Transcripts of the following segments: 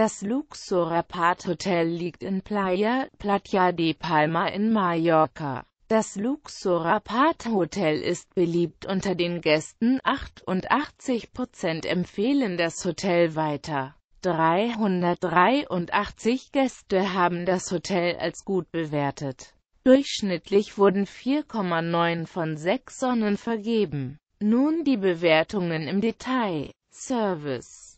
Das Luxor Apart Hotel liegt in Playa, Playa de Palma in Mallorca. Das Luxor Apart Hotel ist beliebt unter den Gästen, 88% empfehlen das Hotel weiter. 383 Gäste haben das Hotel als gut bewertet. Durchschnittlich wurden 4,9 von 6 Sonnen vergeben. Nun die Bewertungen im Detail. Service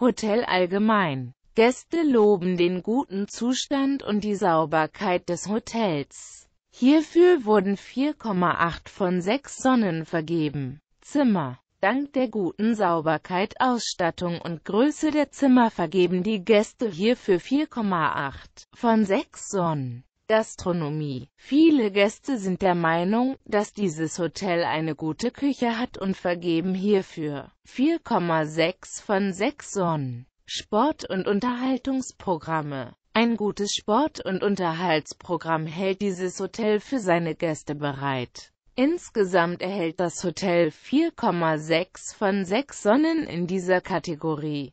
Hotel allgemein. Gäste loben den guten Zustand und die Sauberkeit des Hotels. Hierfür wurden 4,8 von 6 Sonnen vergeben. Zimmer Dank der guten Sauberkeit, Ausstattung und Größe der Zimmer vergeben die Gäste hierfür 4,8 von 6 Sonnen. Gastronomie. Viele Gäste sind der Meinung, dass dieses Hotel eine gute Küche hat und vergeben hierfür 4,6 von 6 Sonnen. Sport- und Unterhaltungsprogramme Ein gutes Sport- und Unterhaltsprogramm hält dieses Hotel für seine Gäste bereit. Insgesamt erhält das Hotel 4,6 von 6 Sonnen in dieser Kategorie.